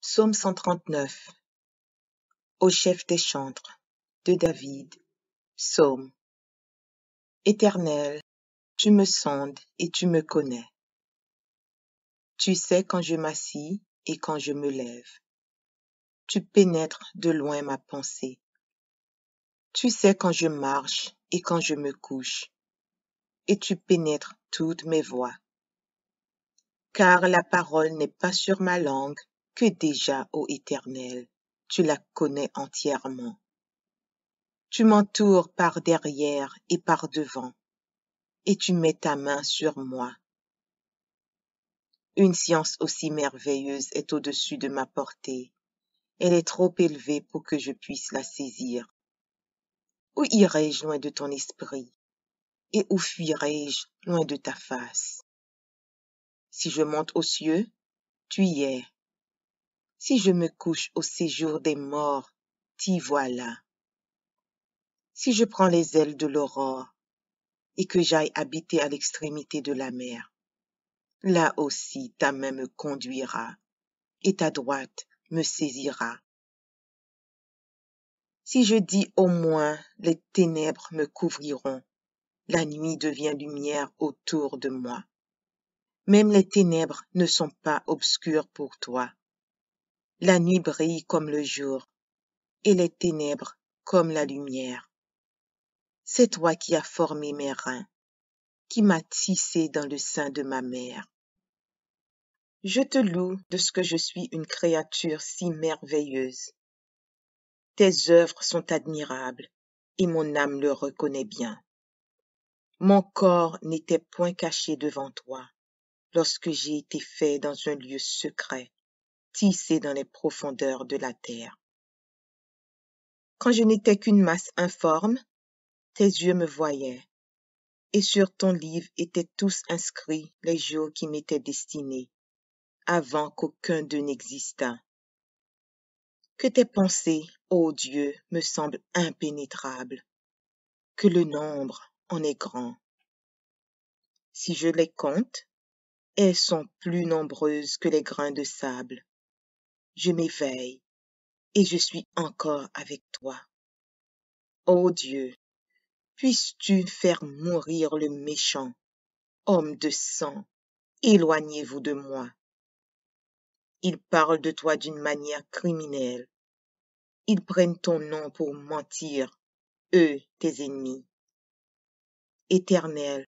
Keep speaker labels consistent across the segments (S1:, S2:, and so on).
S1: Psaume 139 Au chef des chantres de David Psaume Éternel, tu me
S2: sondes et tu me connais. Tu sais quand je m'assis et quand je me lève. Tu pénètres de loin ma pensée. Tu sais quand je marche et quand je me couche. Et tu pénètres toutes mes voies. Car la parole n'est pas sur ma langue, que déjà, ô Éternel, tu la connais entièrement. Tu m'entoures par derrière et par devant, et tu mets ta main sur moi. Une science aussi merveilleuse est au-dessus de ma portée. Elle est trop élevée pour que je puisse la saisir. Où irai-je loin de ton esprit et où fuirai-je loin de ta face Si je monte aux cieux, tu y es. Si je me couche au séjour des morts, t'y voilà. Si je prends les ailes de l'aurore et que j'aille habiter à l'extrémité de la mer, là aussi ta main me conduira et ta droite me saisira.
S1: Si je dis
S2: au moins les ténèbres me couvriront, la nuit devient lumière autour de moi. Même les ténèbres ne sont pas obscures pour toi. La nuit brille comme le jour, et les ténèbres comme la lumière. C'est toi qui as formé mes reins, qui m'as tissé dans le sein de ma mère. Je te loue de ce que je suis une créature si merveilleuse. Tes œuvres sont admirables, et mon âme le reconnaît bien. Mon corps n'était point caché devant toi lorsque j'ai été fait dans un lieu secret dans les profondeurs de la terre. Quand je n'étais qu'une masse informe, tes yeux me voyaient, et sur ton livre étaient tous inscrits les jours qui m'étaient destinés, avant qu'aucun d'eux n'existât. Que tes pensées, ô Dieu, me semblent impénétrables, que le nombre en est grand. Si je les compte, elles sont plus nombreuses que les grains de sable je m'éveille et je suis encore avec toi. Ô Dieu, puisses-tu faire mourir le méchant, homme de sang, éloignez-vous de moi. Ils parlent de toi d'une manière criminelle. Ils prennent ton nom pour mentir, eux, tes ennemis. Éternel,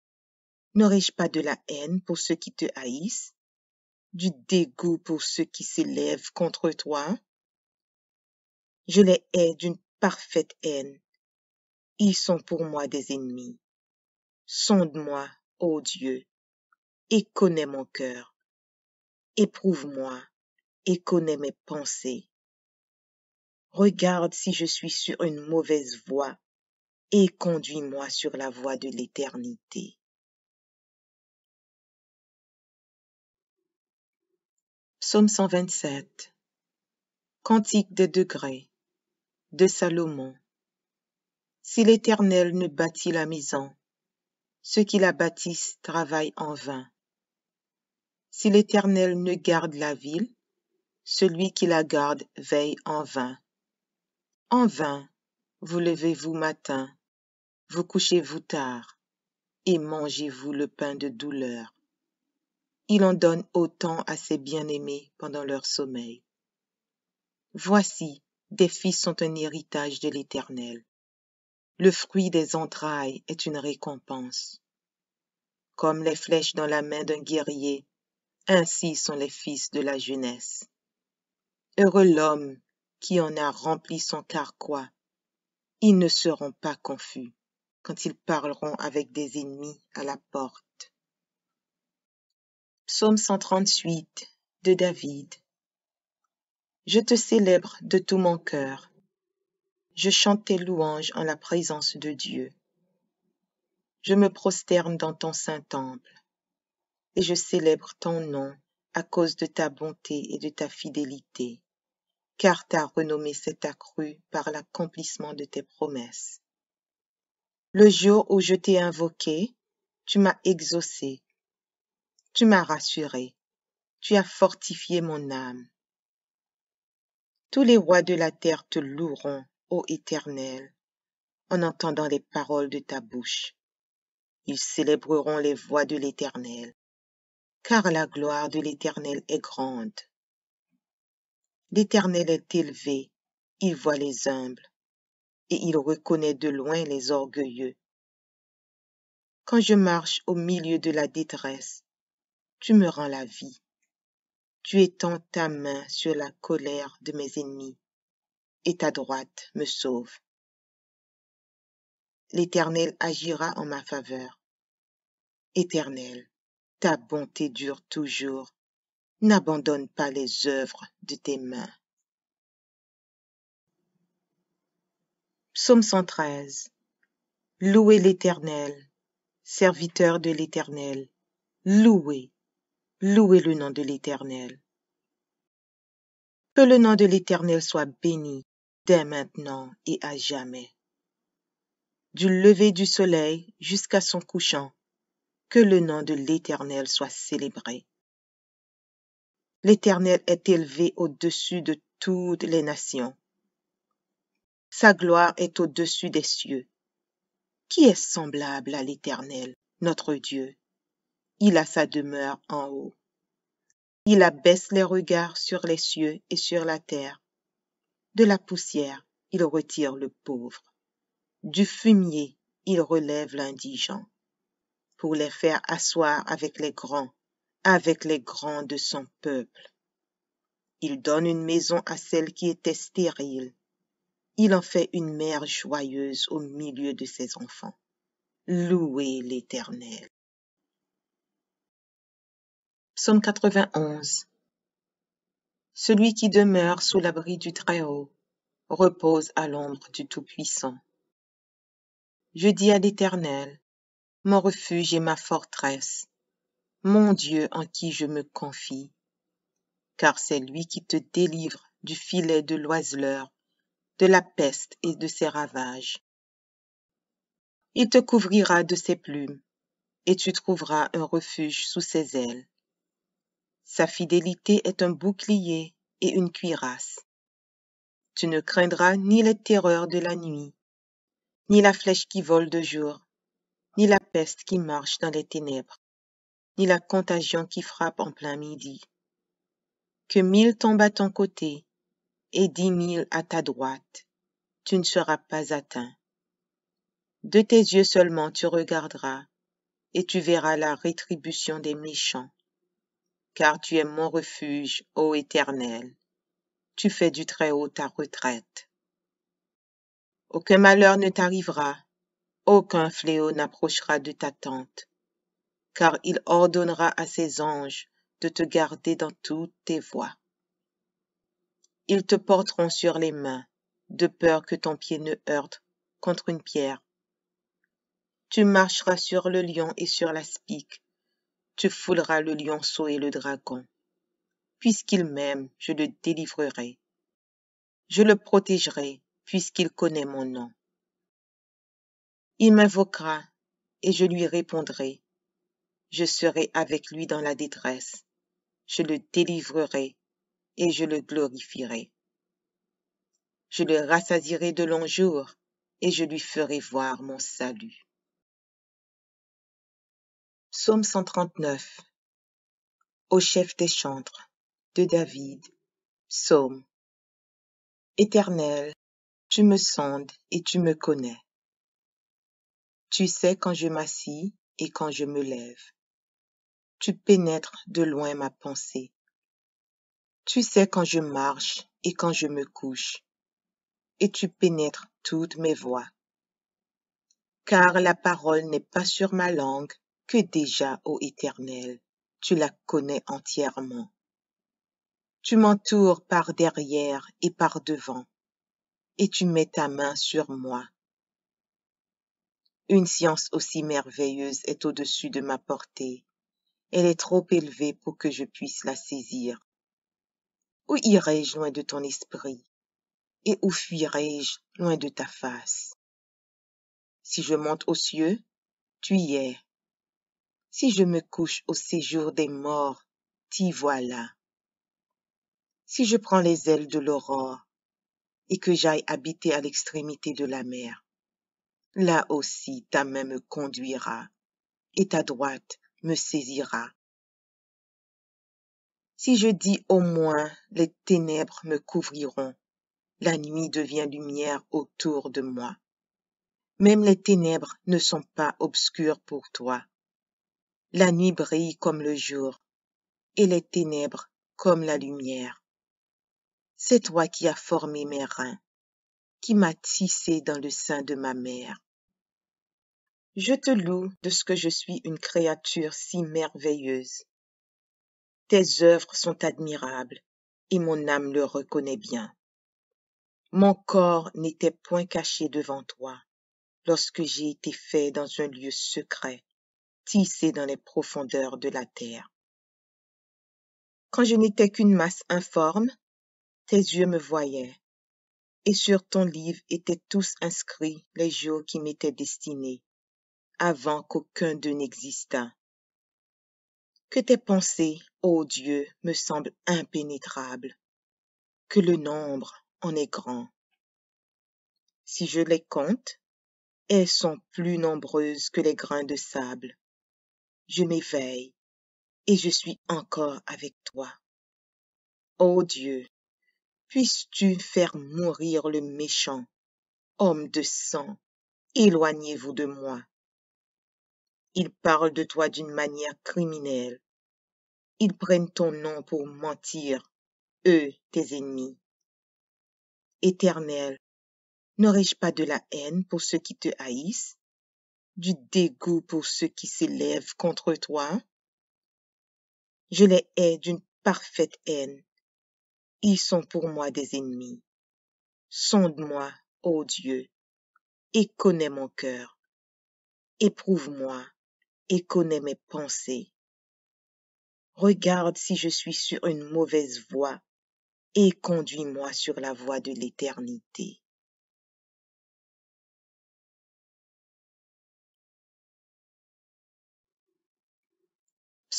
S2: n'aurais-je pas de la haine pour ceux qui te haïssent du dégoût pour ceux qui s'élèvent contre toi. Je les hais d'une parfaite haine. Ils sont pour moi des ennemis. Sonde-moi, ô Dieu, et connais mon cœur. Éprouve-moi et connais mes pensées. Regarde si je suis sur une mauvaise
S1: voie et conduis-moi sur la voie de l'éternité. Psaume 127 Cantique des degrés de Salomon
S2: Si l'Éternel ne bâtit la maison, ceux qui la bâtissent travaillent en vain. Si l'Éternel ne garde la ville, celui qui la garde veille en vain. En vain, vous levez-vous matin, vous couchez-vous tard, et mangez-vous le pain de douleur il en donne autant à ses bien-aimés pendant leur sommeil. Voici, des fils sont un héritage de l'Éternel. Le fruit des entrailles est une récompense. Comme les flèches dans la main d'un guerrier, ainsi sont les fils de la jeunesse. Heureux l'homme qui en a rempli son carquois. Ils ne seront pas confus quand ils parleront avec des ennemis à la porte. Psaume 138 de David. Je te célèbre de tout mon cœur. Je chante tes louanges en la présence de Dieu. Je me prosterne dans ton saint temple et je célèbre ton nom à cause de ta bonté et de ta fidélité, car ta renommée s'est accrue par l'accomplissement de tes promesses. Le jour où je t'ai invoqué, tu m'as exaucé tu m'as rassuré, tu as fortifié mon âme. Tous les rois de la terre te loueront, ô Éternel, en entendant les paroles de ta bouche. Ils célébreront les voix de l'Éternel, car la gloire de l'Éternel est grande. L'Éternel est élevé, il voit les humbles, et il reconnaît de loin les orgueilleux. Quand je marche au milieu de la détresse, tu me rends la vie tu étends ta main sur la colère de mes ennemis et ta droite me sauve l'éternel agira en ma faveur éternel ta bonté dure toujours n'abandonne pas les œuvres de tes mains Psaume 113 Louez l'Éternel, serviteur de l'Éternel, louez, Louez le nom de l'Éternel. Que le nom de l'Éternel soit béni dès maintenant et à jamais. Du lever du soleil jusqu'à son couchant, que le nom de l'Éternel soit célébré. L'Éternel est élevé au-dessus de toutes les nations. Sa gloire est au-dessus des cieux. Qui est semblable à l'Éternel, notre Dieu? il a sa demeure en haut. Il abaisse les regards sur les cieux et sur la terre. De la poussière, il retire le pauvre. Du fumier, il relève l'indigent. Pour les faire asseoir avec les grands, avec les grands de son peuple. Il donne une maison à celle qui était stérile. Il en fait une mère joyeuse au milieu de ses enfants. Louez l'Éternel.
S1: Psaume 91
S2: Celui qui demeure sous l'abri du Très-Haut repose à l'ombre du Tout-Puissant. Je dis à l'Éternel, mon refuge et ma forteresse, mon Dieu en qui je me confie, car c'est lui qui te délivre du filet de l'oiseleur, de la peste et de ses ravages. Il te couvrira de ses plumes, et tu trouveras un refuge sous ses ailes. Sa fidélité est un bouclier et une cuirasse. Tu ne craindras ni les terreurs de la nuit, ni la flèche qui vole de jour, ni la peste qui marche dans les ténèbres, ni la contagion qui frappe en plein midi. Que mille tombent à ton côté et dix mille à ta droite, tu ne seras pas atteint. De tes yeux seulement tu regarderas, et tu verras la rétribution des méchants car tu es mon refuge, ô Éternel. Tu fais du Très-Haut ta retraite. Aucun malheur ne t'arrivera, aucun fléau n'approchera de ta tente, car il ordonnera à ses anges de te garder dans toutes tes voies. Ils te porteront sur les mains, de peur que ton pied ne heurte contre une pierre. Tu marcheras sur le lion et sur la spique, tu fouleras le lionceau et le dragon. Puisqu'il m'aime, je le délivrerai. Je le protégerai, puisqu'il connaît mon nom. Il m'invoquera, et je lui répondrai. Je serai avec lui dans la détresse. Je le délivrerai, et je le glorifierai. Je le rassasirai de longs jours,
S1: et je lui ferai voir mon salut. Psaume 139 Au chef des chantres de David
S2: Psaume Éternel, tu me sondes et tu me connais. Tu sais quand je m'assis et quand je me lève. Tu pénètres de loin ma pensée. Tu sais quand je marche et quand je me couche. Et tu pénètres toutes mes voies. Car la parole n'est pas sur ma langue, que déjà, ô Éternel, tu la connais entièrement. Tu m'entoures par derrière et par devant, et tu mets ta main sur moi. Une science aussi merveilleuse est au-dessus de ma portée. Elle est trop élevée pour que je puisse la saisir. Où irai-je loin de ton esprit et où fuirai-je loin de ta face Si je monte aux cieux, tu y es. Si je me couche au séjour des morts, t'y voilà. Si je prends les ailes de l'aurore et que j'aille habiter à l'extrémité de la mer, là aussi ta main me conduira et ta droite me saisira. Si je dis au moins les ténèbres me couvriront, la nuit devient lumière autour de moi. Même les ténèbres ne sont pas obscures pour toi. La nuit brille comme le jour, et les ténèbres comme la lumière. C'est toi qui as formé mes reins, qui m'as tissé dans le sein de ma mère. Je te loue de ce que je suis une créature si merveilleuse. Tes œuvres sont admirables, et mon âme le reconnaît bien. Mon corps n'était point caché devant toi, lorsque j'ai été fait dans un lieu secret tissé dans les profondeurs de la terre. Quand je n'étais qu'une masse informe, tes yeux me voyaient, et sur ton livre étaient tous inscrits les jours qui m'étaient destinés, avant qu'aucun d'eux n'existât. Que tes pensées, ô Dieu, me semblent impénétrables, que le nombre en est grand. Si je les compte, elles sont plus nombreuses que les grains de sable je m'éveille et je suis encore avec toi. Ô Dieu, puisses-tu faire mourir le méchant, homme de sang, éloignez-vous de moi. Ils parlent de toi d'une manière criminelle. Ils prennent ton nom pour mentir, eux, tes ennemis. Éternel, n'aurais-je pas de la haine pour ceux qui te haïssent du dégoût pour ceux qui s'élèvent contre toi.
S1: Je les hais d'une parfaite haine. Ils sont pour moi des ennemis. Sonde-moi, ô Dieu,
S2: et connais mon cœur. Éprouve-moi et connais mes pensées. Regarde si je suis sur une mauvaise voie
S1: et conduis-moi sur la voie de l'éternité.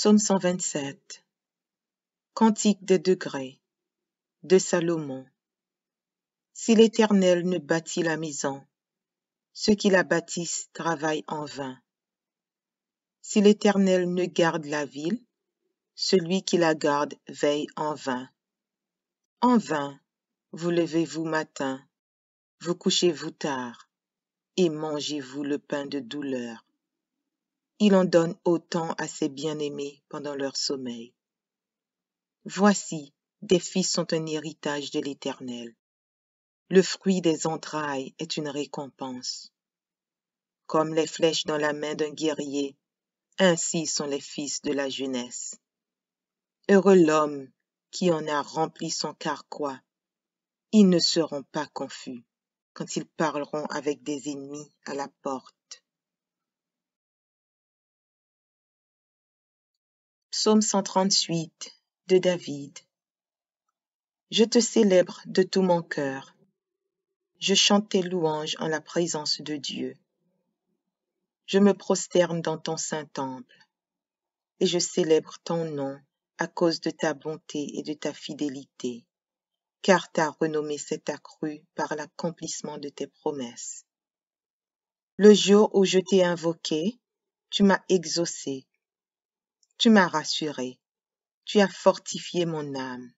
S1: Psaume 127 Cantique des degrés
S2: de Salomon Si l'Éternel ne bâtit la maison, ceux qui la bâtissent travaillent en vain. Si l'Éternel ne garde la ville, celui qui la garde veille en vain. En vain, vous levez-vous matin, vous couchez-vous tard, et mangez-vous le pain de douleur. Il en donne autant à ses bien-aimés pendant leur sommeil. Voici, des fils sont un héritage de l'Éternel. Le fruit des entrailles est une récompense. Comme les flèches dans la main d'un guerrier, ainsi sont les fils de la jeunesse. Heureux l'homme qui en a rempli son
S1: carquois. Ils ne seront pas confus quand ils parleront avec des ennemis à la porte. Psaume 138 de David.
S2: Je te célèbre de tout mon cœur. Je chante tes louanges en la présence de Dieu. Je me prosterne dans ton saint temple et je célèbre ton nom à cause de ta bonté et de ta fidélité, car ta renommée s'est accrue par l'accomplissement de tes promesses. Le jour où je t'ai invoqué, tu m'as exaucé tu m'as rassuré. Tu as fortifié mon âme.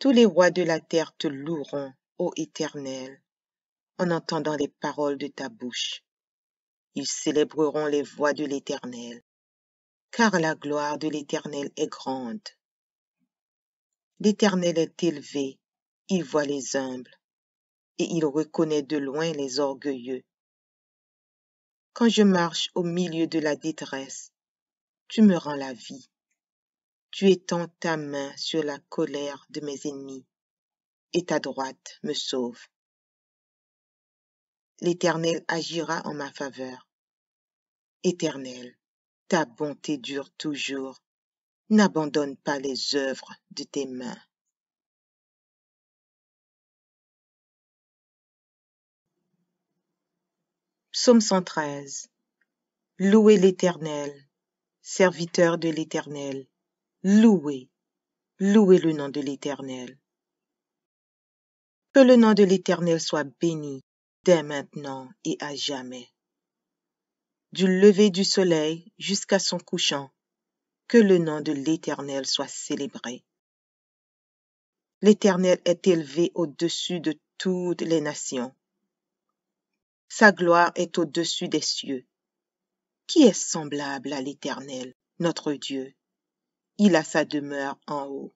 S2: Tous les rois de la terre te loueront, ô Éternel, en entendant les paroles de ta bouche. Ils célébreront les voix de l'Éternel, car la gloire de l'Éternel est grande. L'Éternel est élevé, il voit les humbles, et il reconnaît de loin les orgueilleux. Quand je marche au milieu de la détresse, tu me rends la vie tu étends ta main sur la colère de mes ennemis et ta droite me sauve l'éternel agira en ma faveur éternel
S1: ta bonté dure toujours n'abandonne pas les œuvres de tes mains Psaume 113. Louez l'Éternel,
S2: Serviteur de l'Éternel, louez, louez le nom de l'Éternel. Que le nom de l'Éternel soit béni dès maintenant et à jamais. Du lever du soleil jusqu'à son couchant, que le nom de l'Éternel soit célébré. L'Éternel est élevé au-dessus de toutes les nations. Sa gloire est au-dessus des cieux qui est semblable à l'Éternel, notre Dieu. Il a sa demeure en haut.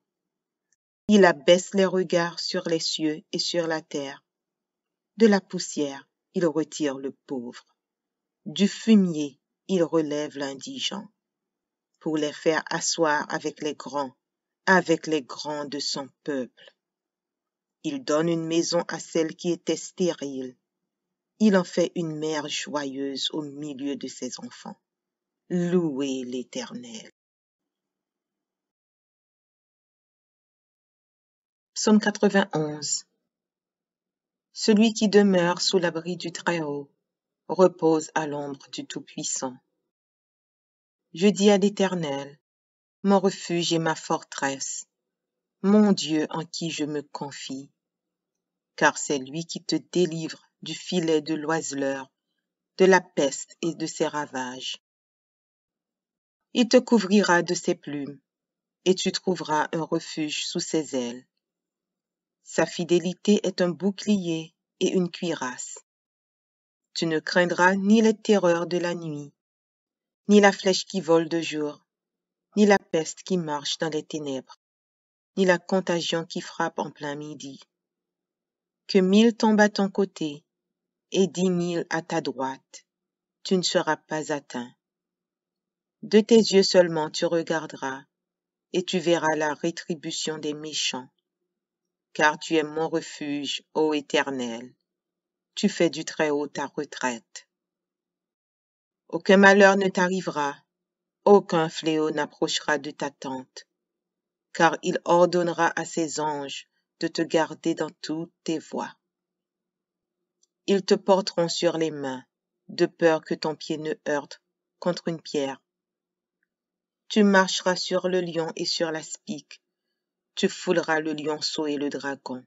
S2: Il abaisse les regards sur les cieux et sur la terre. De la poussière, il retire le pauvre. Du fumier, il relève l'indigent. Pour les faire asseoir avec les grands, avec les grands de son peuple. Il donne une maison à celle qui était stérile il en fait une mère joyeuse au milieu de ses enfants. Louez
S1: l'Éternel. Psaume 91 Celui qui demeure sous
S2: l'abri du Très-Haut repose à l'ombre du Tout-Puissant. Je dis à l'Éternel, mon refuge et ma forteresse, mon Dieu en qui je me confie, car c'est lui qui te délivre du filet de l'oiseleur, de la peste et de ses ravages. Il te couvrira de ses plumes, et tu trouveras un refuge sous ses ailes. Sa fidélité est un bouclier et une cuirasse. Tu ne craindras ni les terreurs de la nuit, ni la flèche qui vole de jour, ni la peste qui marche dans les ténèbres, ni la contagion qui frappe en plein midi. Que mille tombent à ton côté et dix mille à ta droite, tu ne seras pas atteint. De tes yeux seulement tu regarderas, et tu verras la rétribution des méchants. Car tu es mon refuge, ô Éternel, tu fais du Très-Haut ta retraite. Aucun malheur ne t'arrivera, aucun fléau n'approchera de ta tente, car il ordonnera à ses anges de te garder dans toutes tes voies. Ils te porteront sur les mains, de peur que ton pied ne heurte contre une pierre. Tu marcheras sur le lion et sur la spique. Tu fouleras le lionceau et le dragon.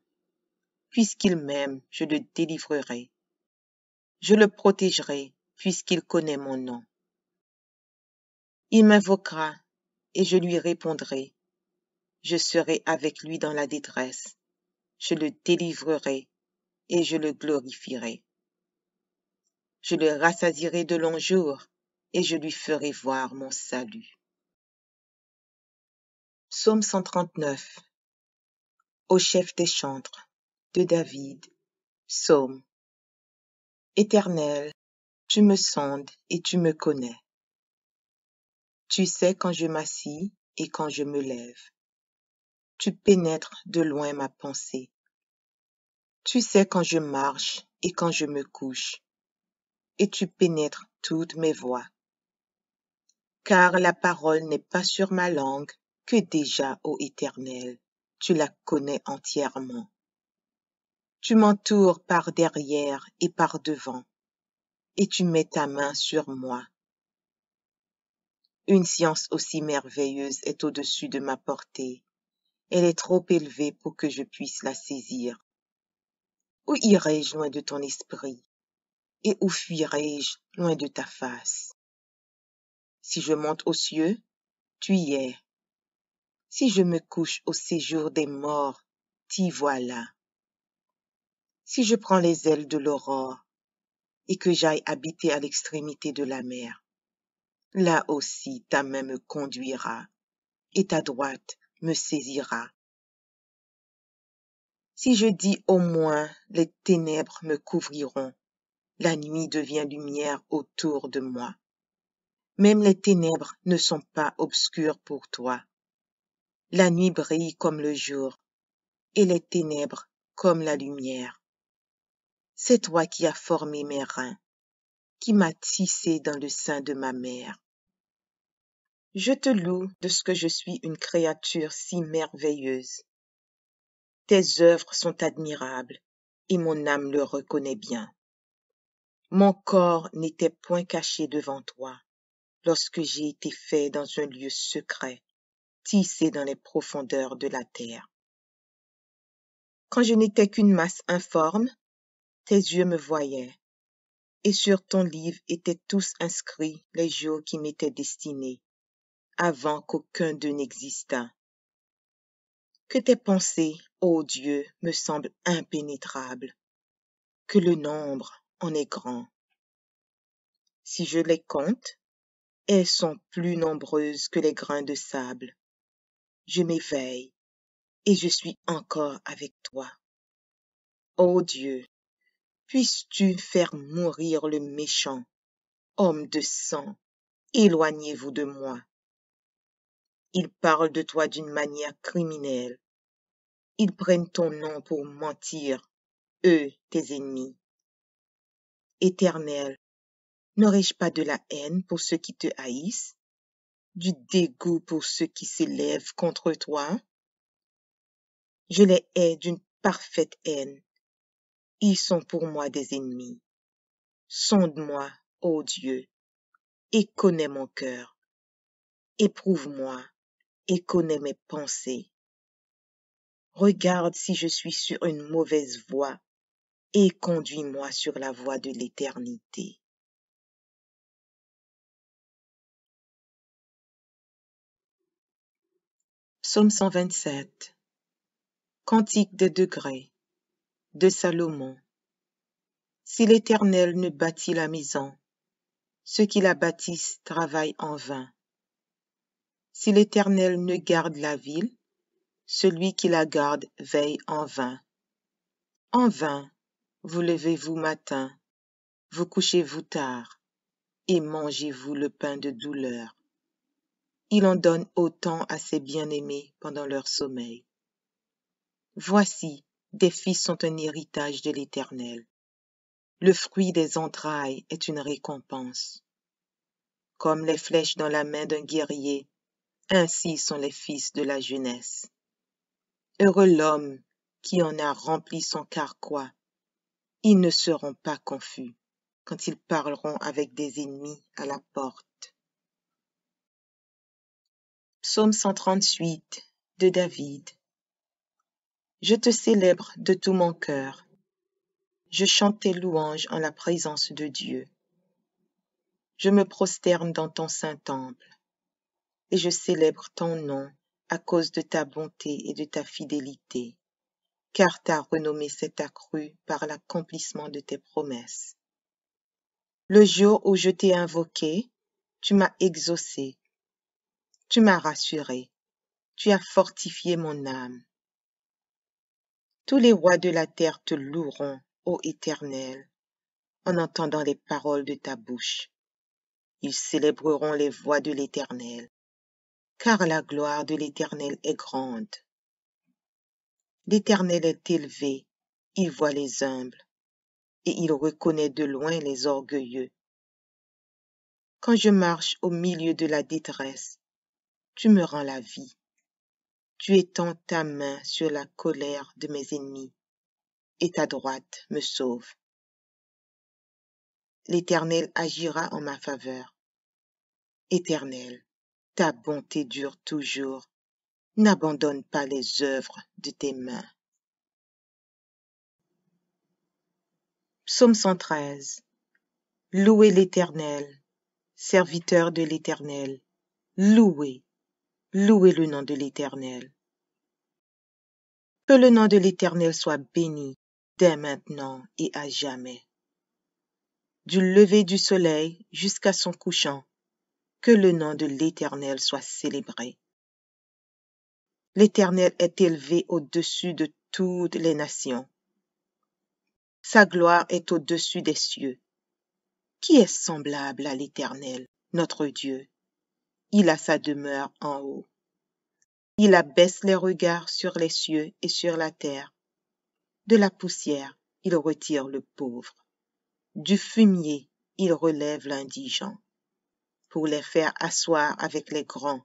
S2: Puisqu'il m'aime, je le délivrerai. Je le protégerai, puisqu'il connaît mon nom. Il m'invoquera, et je lui répondrai. Je serai avec lui dans la détresse. Je le délivrerai et je le glorifierai. Je le rassasirai de longs jours et je lui ferai voir
S1: mon salut. Psaume 139 Au chef des chantres de David Psaume Éternel, tu me sondes et tu me connais.
S2: Tu sais quand je m'assis et quand je me lève. Tu pénètres de loin ma pensée. Tu sais quand je marche et quand je me couche, et tu pénètres toutes mes voies. Car la parole n'est pas sur ma langue que déjà, ô Éternel, tu la connais entièrement. Tu m'entoures par derrière et par devant, et tu mets ta main sur moi. Une science aussi merveilleuse est au-dessus de ma portée. Elle est trop élevée pour que je puisse la saisir où irai-je loin de ton esprit et où fuirai-je loin de ta face Si je monte aux cieux, tu y es. Si je me couche au séjour des morts, t'y voilà. Si je prends les ailes de l'aurore et que j'aille habiter à l'extrémité de la mer, là aussi ta main me conduira et ta droite me saisira si je dis au moins les ténèbres me couvriront la nuit devient lumière autour de moi même les ténèbres ne sont pas obscures pour toi la nuit brille comme le jour et les ténèbres comme la lumière c'est toi qui as formé mes reins qui m'as tissé dans le sein de ma mère je te loue de ce que je suis une créature si merveilleuse tes œuvres sont admirables, et mon âme le reconnaît bien. Mon corps n'était point caché devant toi, lorsque j'ai été fait dans un lieu secret, tissé dans les profondeurs de la terre. Quand je n'étais qu'une masse informe, tes yeux me voyaient, et sur ton livre étaient tous inscrits les jours qui m'étaient destinés, avant qu'aucun d'eux n'existât. Que tes pensées, ô dieu me semble impénétrable que le nombre en est grand si je les compte elles sont plus nombreuses que les grains de sable je m'éveille et je suis encore avec toi ô dieu puisses-tu faire mourir le méchant homme de sang éloignez-vous de moi Il parle de toi d'une manière criminelle ils prennent ton nom pour mentir, eux, tes ennemis. Éternel, n'aurais-je pas de la haine pour ceux qui te haïssent, du dégoût pour ceux qui s'élèvent contre toi? Je les hais d'une parfaite haine. Ils sont pour moi des ennemis.
S1: Sonde-moi, ô Dieu, et connais mon cœur. Éprouve-moi et connais mes pensées. Regarde si je suis sur une mauvaise voie et conduis-moi sur la voie de l'éternité. Psaume 127
S2: Cantique des degrés de Salomon Si l'Éternel ne bâtit la maison, ceux qui la bâtissent travaillent en vain. Si l'Éternel ne garde la ville, celui qui la garde veille en vain en vain vous levez-vous matin vous couchez-vous tard et mangez-vous le pain de douleur il en donne autant à ses bien-aimés pendant leur sommeil voici des fils sont un héritage de l'éternel le fruit des entrailles est une récompense comme les flèches dans la main d'un guerrier ainsi sont les fils de la jeunesse heureux l'homme qui en a rempli son carquois. Ils ne seront pas confus quand ils parleront avec des ennemis à la porte. Psaume 138 de David. Je te célèbre de tout mon cœur. Je chante tes louanges en la présence de Dieu. Je me prosterne dans ton saint temple et je célèbre ton nom à cause de ta bonté et de ta fidélité, car ta renommée s'est accrue par l'accomplissement de tes promesses. Le jour où je t'ai invoqué, tu m'as exaucé, tu m'as rassuré, tu as fortifié mon âme. Tous les rois de la terre te loueront, ô Éternel, en entendant les paroles de ta bouche. Ils célébreront les voix de l'Éternel car la gloire de l'Éternel est grande. L'Éternel est élevé, il voit les humbles, et il reconnaît de loin les orgueilleux. Quand je marche au milieu de la détresse, tu me rends la vie. Tu étends ta main sur la colère de mes ennemis, et ta droite me sauve. L'Éternel agira en ma faveur. Éternel, ta bonté dure toujours. N'abandonne pas les œuvres de tes mains. Psaume 113. Louez l'Éternel, serviteur de l'Éternel, louez, louez le nom de l'Éternel. Que le nom de l'Éternel soit béni dès maintenant et à jamais. Du lever du soleil jusqu'à son couchant, que le nom de l'Éternel soit célébré. L'Éternel est élevé au-dessus de toutes les nations. Sa gloire est au-dessus des cieux. Qui est semblable à l'Éternel, notre Dieu Il a sa demeure en haut. Il abaisse les regards sur les cieux et sur la terre. De la poussière, il retire le pauvre. Du fumier, il relève l'indigent pour les faire asseoir avec les grands,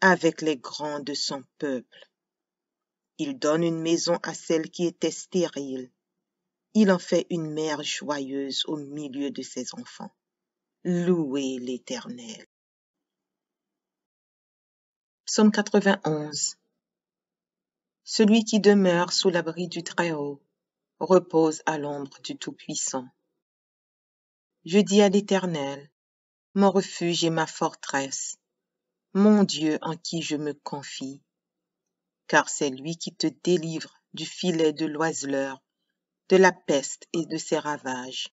S2: avec les grands de son peuple. Il donne une maison à celle qui était stérile. Il en fait une mère joyeuse au milieu de ses enfants. Louez l'Éternel.
S1: Psaume 91 Celui qui
S2: demeure sous l'abri du Très-Haut repose à l'ombre du Tout-Puissant. Je dis à l'Éternel, mon refuge et ma forteresse, mon Dieu en qui je me confie. Car c'est lui qui te délivre du filet de l'oiseleur, de la peste et de ses ravages.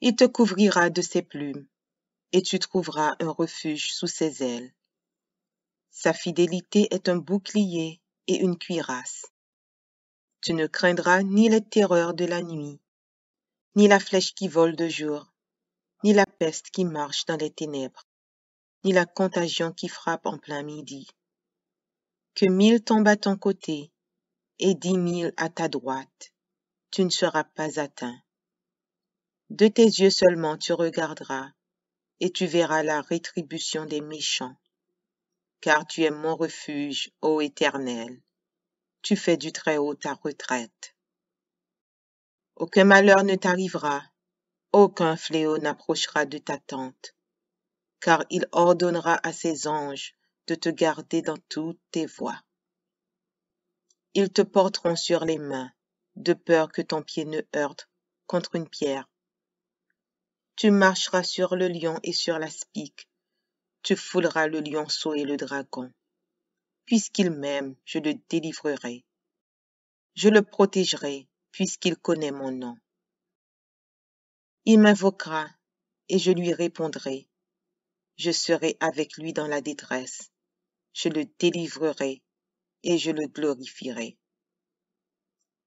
S2: Il te couvrira de ses plumes, et tu trouveras un refuge sous ses ailes. Sa fidélité est un bouclier et une cuirasse. Tu ne craindras ni les terreurs de la nuit, ni la flèche qui vole de jour, ni la peste qui marche dans les ténèbres, ni la contagion qui frappe en plein midi. Que mille tombent à ton côté et dix mille à ta droite, tu ne seras pas atteint. De tes yeux seulement tu regarderas, et tu verras la rétribution des méchants. Car tu es mon refuge, ô Éternel. Tu fais du Très-Haut ta retraite. Aucun malheur ne t'arrivera, aucun fléau n'approchera de ta tente, car il ordonnera à ses anges de te garder dans toutes tes voies. Ils te porteront sur les mains, de peur que ton pied ne heurte contre une pierre. Tu marcheras sur le lion et sur la spique. Tu fouleras le lionceau et le dragon. Puisqu'il m'aime, je le délivrerai. Je le protégerai, puisqu'il connaît mon nom. Il m'invoquera et je lui répondrai. Je serai avec lui dans la détresse. Je le délivrerai et je le glorifierai.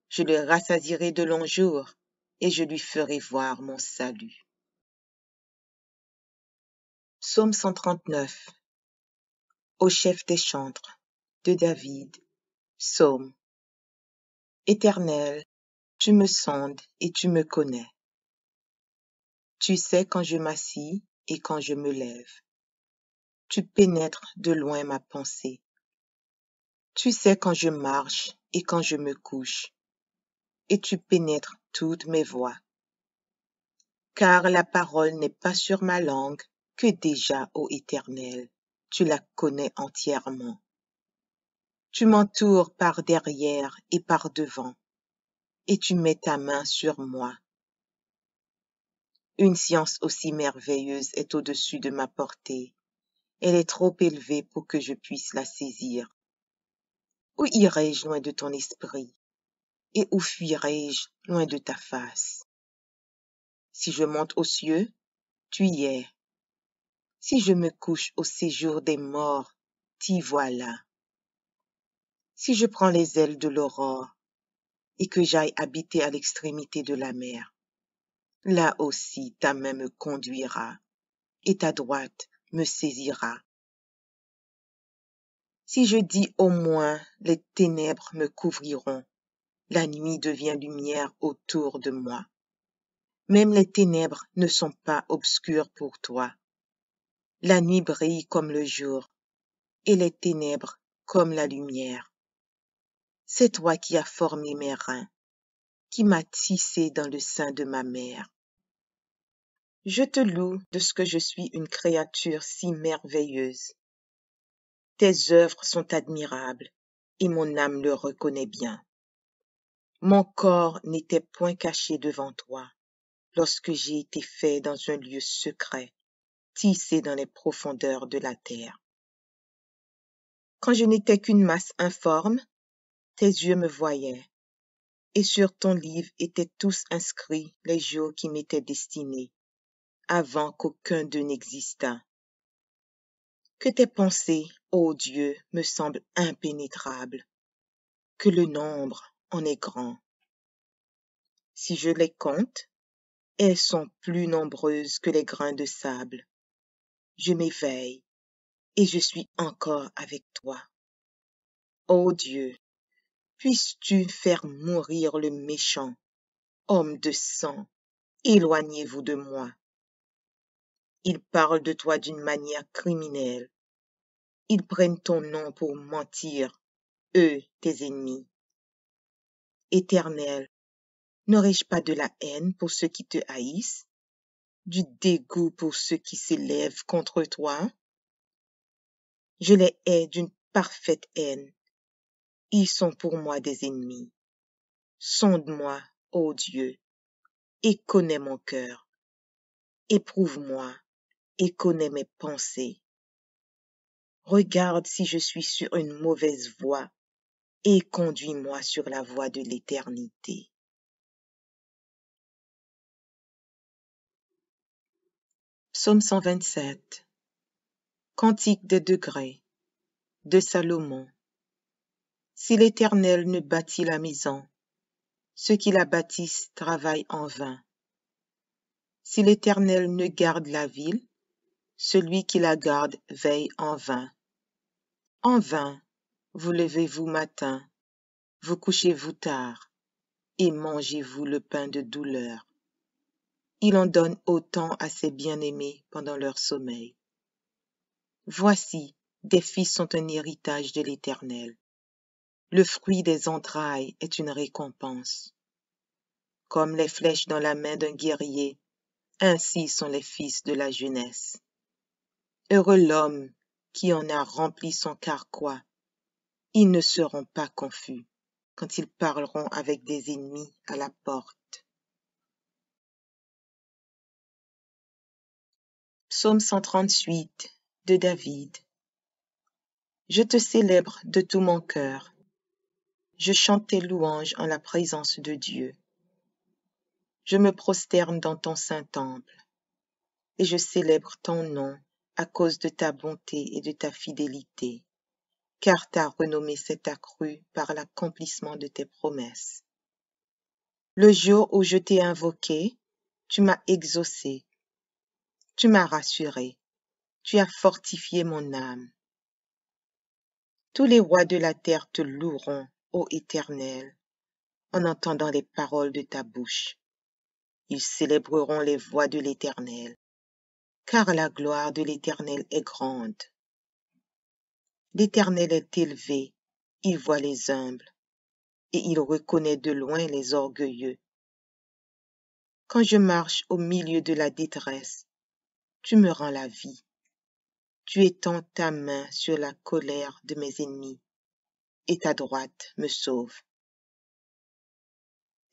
S2: Je le rassasirai de longs jours et je lui
S1: ferai voir mon salut. Psaume 139 Au chef des chantres de David
S2: Psaume Éternel, tu me sondes et tu me connais. Tu sais quand je m'assis et quand je me lève. Tu pénètres de loin ma pensée. Tu sais quand je marche et quand je me couche. Et tu pénètres toutes mes voix. Car la parole n'est pas sur ma langue que déjà, ô Éternel, tu la connais entièrement. Tu m'entoures par derrière et par devant, et tu mets ta main sur moi. Une science aussi merveilleuse est au-dessus de ma portée. Elle est trop élevée pour que je puisse la saisir. Où irai-je loin de ton esprit et où fuirai-je loin de ta face Si je monte aux cieux, tu y es. Si je me couche au séjour des morts, t'y voilà. Si je prends les ailes de l'aurore et que j'aille habiter à l'extrémité de la mer, là aussi ta main me conduira, et ta droite me saisira. Si je dis au moins les ténèbres me couvriront, la nuit devient lumière autour de moi. Même les ténèbres ne sont pas obscures pour toi. La nuit brille comme le jour, et les ténèbres comme la lumière. C'est toi qui as formé mes reins, qui m'a tissé dans le sein de ma mère. Je te loue de ce que je suis une créature si merveilleuse. Tes œuvres sont admirables et mon âme le reconnaît bien. Mon corps n'était point caché devant toi lorsque j'ai été fait dans un lieu secret, tissé dans les profondeurs de la terre. Quand je n'étais qu'une masse informe, tes yeux me voyaient et sur ton livre étaient tous inscrits les jours qui m'étaient destinés, avant qu'aucun d'eux n'existât. Que tes pensées, ô Dieu, me semblent impénétrables, que le nombre en est grand. Si je les compte, elles sont plus nombreuses que les grains de sable. Je m'éveille et je suis encore avec toi. Ô Dieu, puisses-tu faire mourir le méchant homme de sang éloignez-vous de moi ils parlent de toi d'une manière criminelle ils prennent ton nom pour mentir eux tes ennemis éternel n'aurais-je pas de la haine pour ceux qui te haïssent du dégoût pour ceux qui s'élèvent contre toi
S1: je les hais d'une parfaite haine ils sont pour moi des ennemis. Sonde-moi, ô Dieu, et
S2: connais mon cœur. Éprouve-moi et connais mes pensées.
S1: Regarde si je suis sur une mauvaise voie et conduis-moi sur la voie de l'éternité. Psaume 127
S2: Cantique des degrés de Salomon si l'Éternel ne bâtit la maison, ceux qui la bâtissent travaillent en vain. Si l'Éternel ne garde la ville, celui qui la garde veille en vain. En vain, vous levez-vous matin, vous couchez-vous tard, et mangez-vous le pain de douleur. Il en donne autant à ses bien-aimés pendant leur sommeil. Voici, des fils sont un héritage de l'Éternel, le fruit des entrailles est une récompense. Comme les flèches dans la main d'un guerrier, ainsi sont les fils de la jeunesse. Heureux l'homme qui en a rempli son carquois. Ils ne seront pas confus
S1: quand ils parleront avec des ennemis à la porte. Psaume 138 de David. Je te célèbre de tout mon cœur
S2: je chante tes louanges en la présence de Dieu. Je me prosterne dans ton saint temple et je célèbre ton nom à cause de ta bonté et de ta fidélité, car ta renommée s'est accrue par l'accomplissement de tes promesses. Le jour où je t'ai invoqué, tu m'as exaucé, tu m'as rassuré, tu as fortifié mon âme. Tous les rois de la terre te loueront, ô Éternel, en entendant les paroles de ta bouche. Ils célébreront les voies de l'Éternel, car la gloire de l'Éternel est grande. L'Éternel est élevé, il voit les humbles, et il reconnaît de loin les orgueilleux. Quand je marche au milieu de la détresse, tu me rends la vie. Tu étends ta main sur la colère de mes ennemis et ta droite me sauve.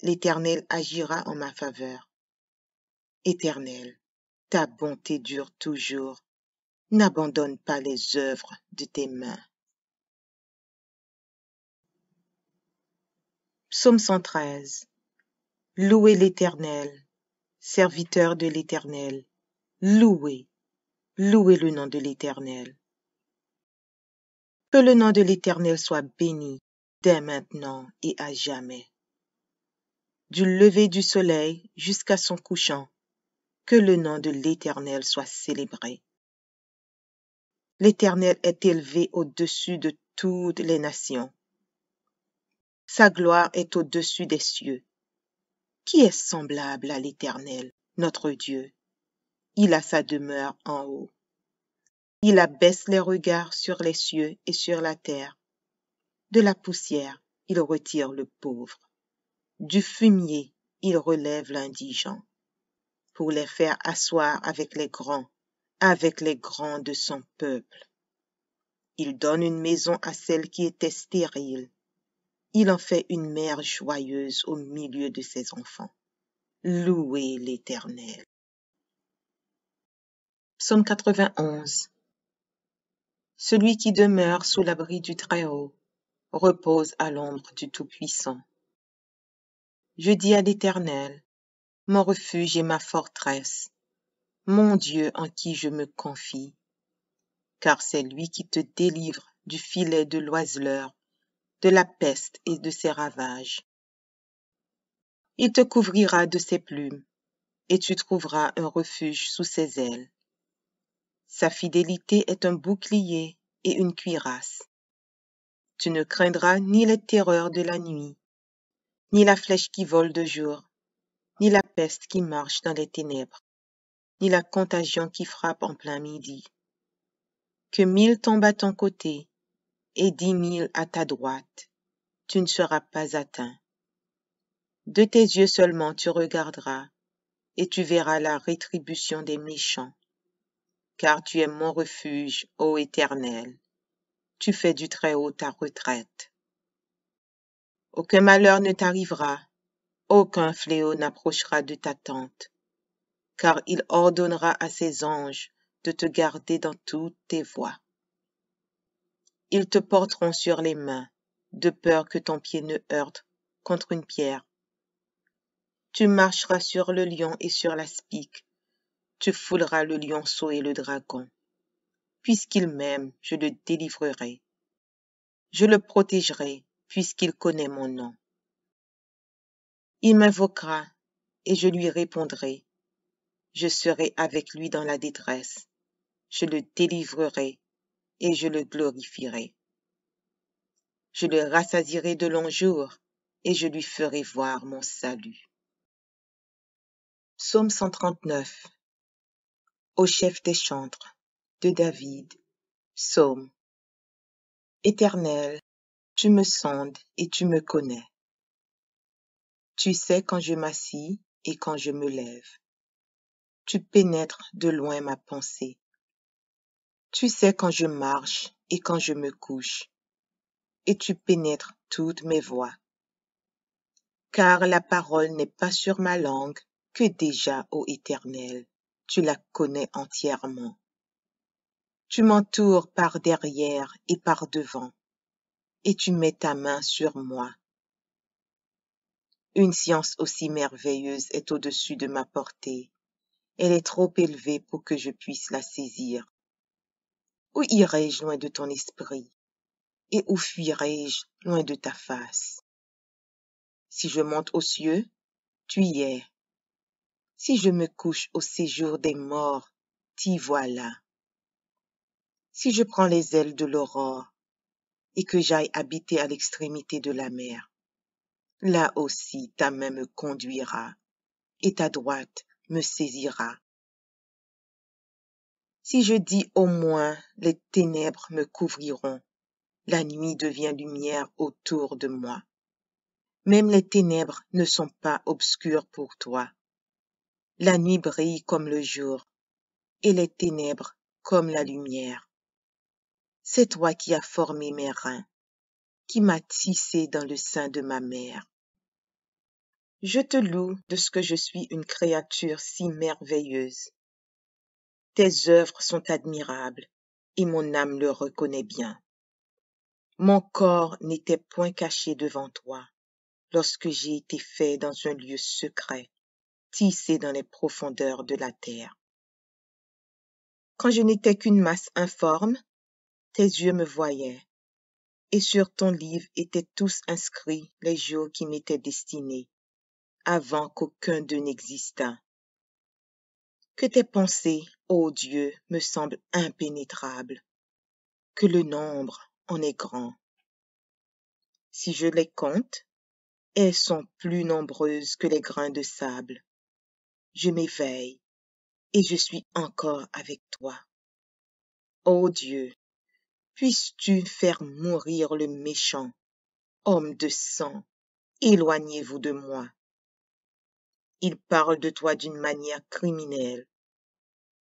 S2: L'Éternel agira en ma faveur. Éternel, ta bonté dure toujours. N'abandonne pas les œuvres de tes mains. Psaume 113. Louez l'Éternel, serviteur de l'Éternel. Louez, louez le nom de l'Éternel que le nom de l'Éternel soit béni dès maintenant et à jamais. Du lever du soleil jusqu'à son couchant, que le nom de l'Éternel soit célébré. L'Éternel est élevé au-dessus de toutes les nations. Sa gloire est au-dessus des cieux. Qui est semblable à l'Éternel, notre Dieu? Il a sa demeure en haut. Il abaisse les regards sur les cieux et sur la terre. De la poussière, il retire le pauvre. Du fumier, il relève l'indigent. Pour les faire asseoir avec les grands, avec les grands de son peuple. Il donne une maison à celle qui était stérile. Il en fait une mère joyeuse au milieu de ses enfants. Louez l'Éternel. Celui qui demeure sous l'abri du Très-Haut repose à l'ombre du Tout-Puissant. Je dis à l'Éternel, mon refuge et ma forteresse, mon Dieu en qui je me confie, car c'est lui qui te délivre du filet de l'oiseleur, de la peste et de ses ravages. Il te couvrira de ses plumes, et tu trouveras un refuge sous ses ailes. Sa fidélité est un bouclier et une cuirasse. Tu ne craindras ni les terreurs de la nuit, ni la flèche qui vole de jour, ni la peste qui marche dans les ténèbres, ni la contagion qui frappe en plein midi. Que mille tombent à ton côté et dix mille à ta droite, tu ne seras pas atteint. De tes yeux seulement tu regarderas, et tu verras la rétribution des méchants car tu es mon refuge, ô Éternel. Tu fais du Très-Haut ta retraite. Aucun malheur ne t'arrivera, aucun fléau n'approchera de ta tente, car il ordonnera à ses anges de te garder dans toutes tes voies. Ils te porteront sur les mains, de peur que ton pied ne heurte contre une pierre. Tu marcheras sur le lion et sur la spique, tu fouleras le lionceau et le dragon. Puisqu'il m'aime, je le délivrerai. Je le protégerai, puisqu'il connaît mon nom. Il m'invoquera, et je lui répondrai. Je serai avec lui dans la détresse. Je le délivrerai, et je le glorifierai. Je le rassasirai de longs jours, et je lui ferai voir mon salut. Psaume 139 au chef des chantres de David, psaume. Éternel, tu me sondes et tu me connais. Tu sais quand je m'assis et quand je me lève. Tu pénètres de loin ma pensée. Tu sais quand je marche et quand je me couche. Et tu pénètres toutes mes voies. Car la parole n'est pas sur ma langue que déjà, ô Éternel, tu la connais entièrement. Tu m'entoures par derrière et par devant, et tu mets ta main sur moi. Une science aussi merveilleuse est au-dessus de ma portée. Elle est trop élevée pour que je puisse la saisir. Où irai-je loin de ton esprit et où fuirai-je loin de ta face Si je monte aux cieux, tu y es si je me couche au séjour des morts t'y voilà si je prends les ailes de l'aurore et que j'aille habiter à l'extrémité de la mer là aussi ta main me conduira et ta droite me saisira si je dis au moins les ténèbres me couvriront la nuit devient lumière autour de moi même les ténèbres ne sont pas obscures pour toi la nuit brille comme le jour, et les ténèbres comme la lumière. C'est toi qui as formé mes reins, qui m'as tissé dans le sein de ma mère. Je te loue de ce que je suis une créature si merveilleuse. Tes œuvres sont admirables, et mon âme le reconnaît bien. Mon corps n'était point caché devant toi lorsque j'ai été fait dans un lieu secret Tissé dans les profondeurs de la terre. Quand je n'étais qu'une masse informe, tes yeux me voyaient, et sur ton livre étaient tous inscrits les jours qui m'étaient destinés, avant qu'aucun d'eux n'existât. Que tes pensées, ô Dieu, me semblent impénétrables, que le nombre en est grand. Si je les compte, elles sont plus nombreuses que les grains de sable je m'éveille et je suis encore avec toi. Ô Dieu, puisses-tu faire mourir le méchant, homme de sang, éloignez-vous de moi. Ils parlent de toi d'une manière criminelle.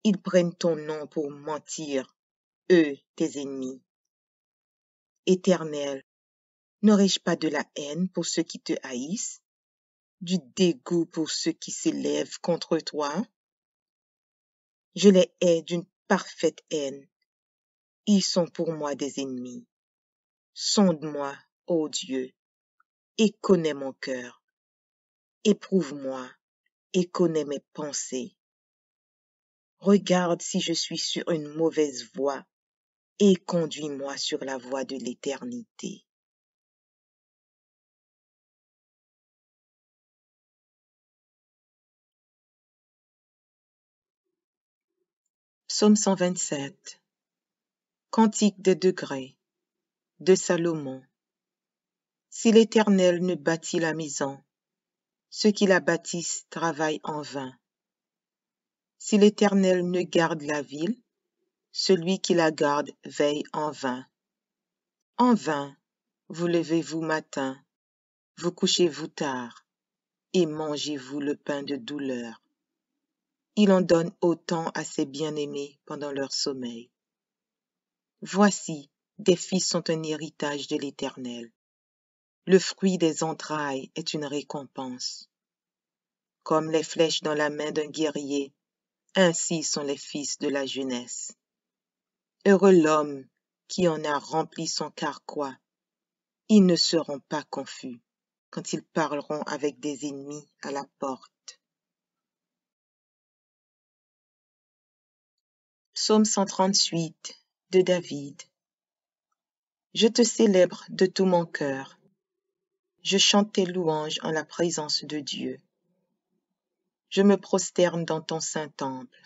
S2: Ils prennent ton nom pour mentir, eux, tes ennemis. Éternel, n'aurais-je pas de la haine pour ceux qui te haïssent du dégoût pour ceux qui s'élèvent contre toi. Je les hais d'une parfaite haine. Ils sont pour moi des ennemis. Sonde-moi, ô Dieu, et connais mon cœur. Éprouve-moi et connais mes pensées. Regarde si je suis sur une mauvaise voie
S1: et conduis-moi sur la voie de l'éternité. Psaume 127
S2: Cantique des degrés de Salomon Si l'Éternel ne bâtit la maison, ceux qui la bâtissent travaillent en vain. Si l'Éternel ne garde la ville, celui qui la garde veille en vain. En vain, vous levez-vous matin, vous couchez-vous tard, et mangez-vous le pain de douleur il en donne autant à ses bien-aimés pendant leur sommeil. Voici, des fils sont un héritage de l'Éternel. Le fruit des entrailles est une récompense. Comme les flèches dans la main d'un guerrier, ainsi sont les fils de la jeunesse. Heureux l'homme qui en a rempli son carquois. Ils ne seront pas confus
S1: quand ils parleront avec des ennemis à la porte. Psaume 138 de David. Je te célèbre de tout mon cœur.
S2: Je chante tes louanges en la présence de Dieu. Je me prosterne dans ton saint temple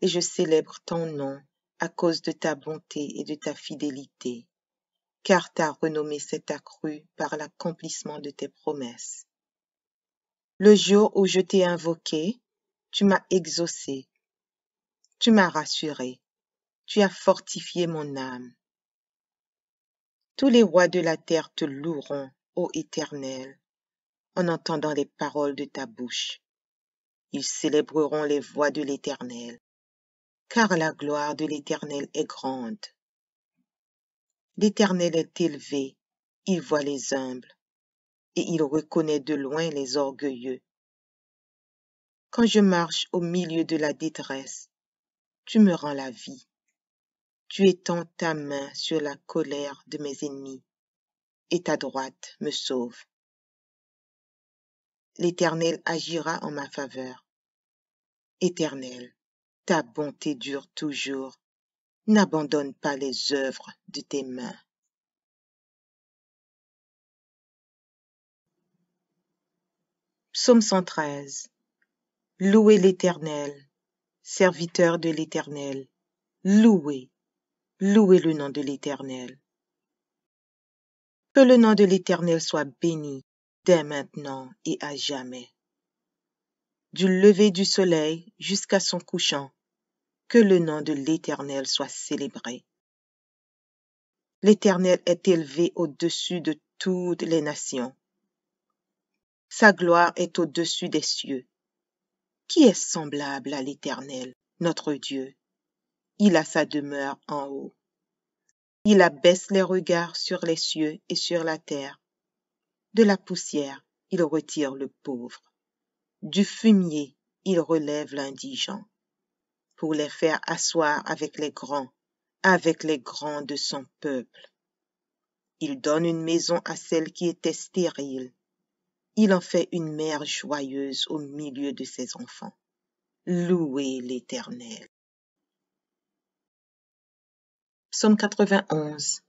S2: et je célèbre ton nom à cause de ta bonté et de ta fidélité, car ta renommée s'est accrue par l'accomplissement de tes promesses. Le jour où je t'ai invoqué, tu m'as exaucé tu m'as rassuré. Tu as fortifié mon âme. Tous les rois de la terre te loueront, ô Éternel, en entendant les paroles de ta bouche. Ils célébreront les voix de l'Éternel, car la gloire de l'Éternel est grande. L'Éternel est élevé, il voit les humbles, et il reconnaît de loin les orgueilleux. Quand je marche au milieu de la détresse, tu me rends la vie tu étends ta main sur la colère de mes ennemis et ta droite me sauve l'éternel agira en ma faveur
S1: éternel ta bonté dure toujours n'abandonne pas les œuvres de tes mains Psaume 113
S2: Louez l'Éternel, Serviteur de l'Éternel, louez, louez le nom de l'Éternel. Que le nom de l'Éternel soit béni dès maintenant et à jamais. Du lever du soleil jusqu'à son couchant, que le nom de l'Éternel soit célébré. L'Éternel est élevé au-dessus de toutes les nations. Sa gloire est au-dessus des cieux qui est semblable à l'Éternel, notre Dieu. Il a sa demeure en haut. Il abaisse les regards sur les cieux et sur la terre. De la poussière, il retire le pauvre. Du fumier, il relève l'indigent. Pour les faire asseoir avec les grands, avec les grands de son peuple. Il donne une maison à celle qui était stérile il en fait une mère joyeuse au milieu de ses enfants. Louez l'Éternel. Psaume 91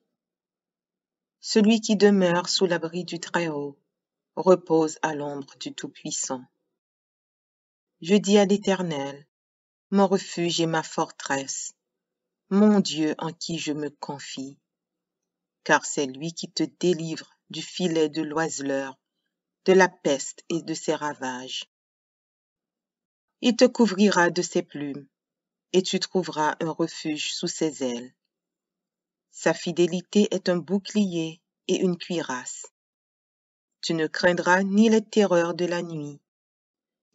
S2: Celui qui demeure sous l'abri du Très-Haut repose à l'ombre du Tout-Puissant. Je dis à l'Éternel, mon refuge et ma forteresse, mon Dieu en qui je me confie, car c'est lui qui te délivre du filet de l'oiseleur de la peste et de ses ravages. Il te couvrira de ses plumes, et tu trouveras un refuge sous ses ailes. Sa fidélité est un bouclier et une cuirasse. Tu ne craindras ni les terreurs de la nuit,